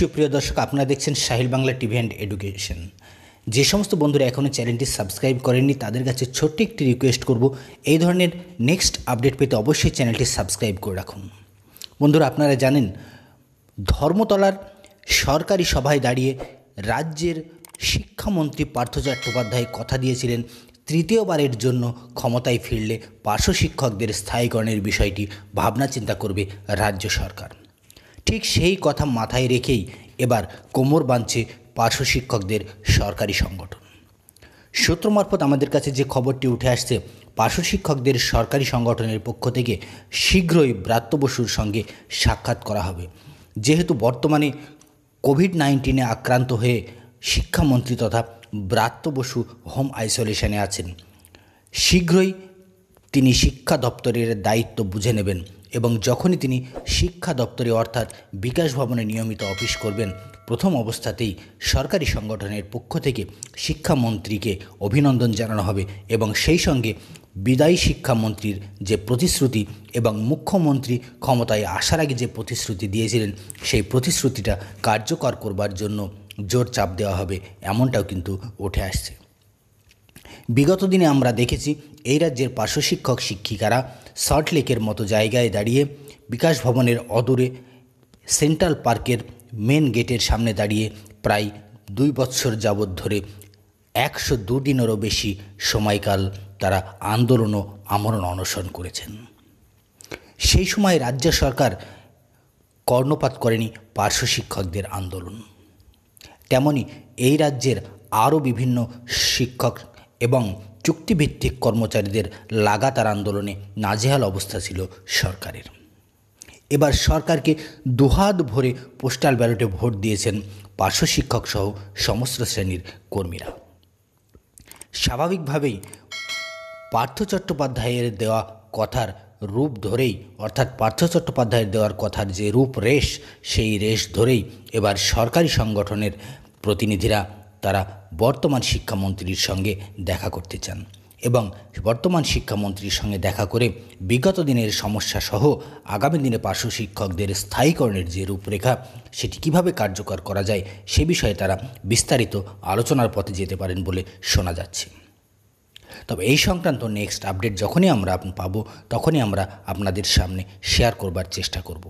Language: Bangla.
সুপ্রিয় দর্শক আপনারা দেখছেন Sahil Bangla TV and education যে সমস্ত বন্ধুরা এখনও চ্যানেলটি সাবস্ক্রাইব করেননি তাদের কাছে ছোট্ট একটি রিকোয়েস্ট করব এই ধরনের নেক্সট আপডেট পেতে অবশ্যই চ্যানেলটি সাবস্ক্রাইব করে রাখুন বন্ধুরা আপনারা জানেন ধর্মতলার সরকারি সভায় দাঁড়িয়ে রাজ্যের শিক্ষামন্ত্রী পার্থ চট্টোপাধ্যায় কথা দিয়েছিলেন তৃতীয়বারের জন্য ক্ষমতায় ফিরলে পার্শ্ব শিক্ষকদের স্থায়ীকরণের বিষয়টি ভাবনা চিন্তা করবে রাজ্য সরকার ঠিক সেই কথা মাথায় রেখেই এবার কোমর বাঁধছে পার্শ্ব শিক্ষকদের সরকারি সংগঠন সূত্র মারফত আমাদের কাছে যে খবরটি উঠে আসছে পার্শ্ব শিক্ষকদের সরকারি সংগঠনের পক্ষ থেকে শীঘ্রই ব্রাত্য বসুর সঙ্গে সাক্ষাৎ করা হবে যেহেতু বর্তমানে কোভিড নাইন্টিনে আক্রান্ত হয়ে শিক্ষামন্ত্রী তথা ব্রাত্য বসু হোম আইসোলেশনে আছেন শীঘ্রই তিনি শিক্ষা দপ্তরের দায়িত্ব বুঝে নেবেন এবং যখনই তিনি শিক্ষা দপ্তরে অর্থাৎ বিকাশ ভবনে নিয়মিত অফিস করবেন প্রথম অবস্থাতেই সরকারি সংগঠনের পক্ষ থেকে শিক্ষামন্ত্রীকে অভিনন্দন জানানো হবে এবং সেই সঙ্গে বিদায়ী শিক্ষামন্ত্রীর যে প্রতিশ্রুতি এবং মুখ্যমন্ত্রী ক্ষমতায় আসার আগে যে প্রতিশ্রুতি দিয়েছিলেন সেই প্রতিশ্রুতিটা কার্যকর করবার জন্য জোর চাপ দেওয়া হবে এমনটাও কিন্তু উঠে আসছে বিগত দিনে আমরা দেখেছি এই রাজ্যের পার্শ্ব শিক্ষক শিক্ষিকারা সল্টলেকের মতো জায়গায় দাঁড়িয়ে বিকাশ ভবনের অদূরে সেন্ট্রাল পার্কের মেন গেটের সামনে দাঁড়িয়ে প্রায় দুই বৎসর যাবৎ ধরে একশো দুদিনেরও বেশি সময়কাল তারা আন্দোলন ও আমরণ অনশন করেছেন সেই সময় রাজ্য সরকার কর্ণপাত করেনি পার্শ্ব শিক্ষকদের আন্দোলন তেমনি এই রাজ্যের আরও বিভিন্ন শিক্ষক এবং চুক্তিভিত্তিক কর্মচারীদের লাগাতার আন্দোলনে নাজেহাল অবস্থা ছিল সরকারের এবার সরকারকে দুহাত ভরে পোস্টাল ব্যালটে ভোট দিয়েছেন পার্শ্ব শিক্ষক সহ সমস্ত শ্রেণীর কর্মীরা স্বাভাবিকভাবেই পার্থ চট্টোপাধ্যায়ের দেওয়া কথার রূপ ধরেই অর্থাৎ পার্থ চট্টোপাধ্যায়ের দেওয়ার কথার যে রূপ রেশ সেই রেশ ধরেই এবার সরকারি সংগঠনের প্রতিনিধিরা তারা বর্তমান শিক্ষামন্ত্রীর সঙ্গে দেখা করতে চান এবং বর্তমান শিক্ষামন্ত্রীর সঙ্গে দেখা করে বিগত দিনের সমস্যা সহ আগামী দিনে পার্শ্ব শিক্ষকদের স্থায়ীকরণের যে রূপরেখা সেটি কিভাবে কার্যকর করা যায় সে বিষয়ে তারা বিস্তারিত আলোচনার পথে যেতে পারেন বলে শোনা যাচ্ছে তবে এই সংক্রান্ত নেক্সট আপডেট যখনই আমরা পাবো তখনই আমরা আপনাদের সামনে শেয়ার করবার চেষ্টা করব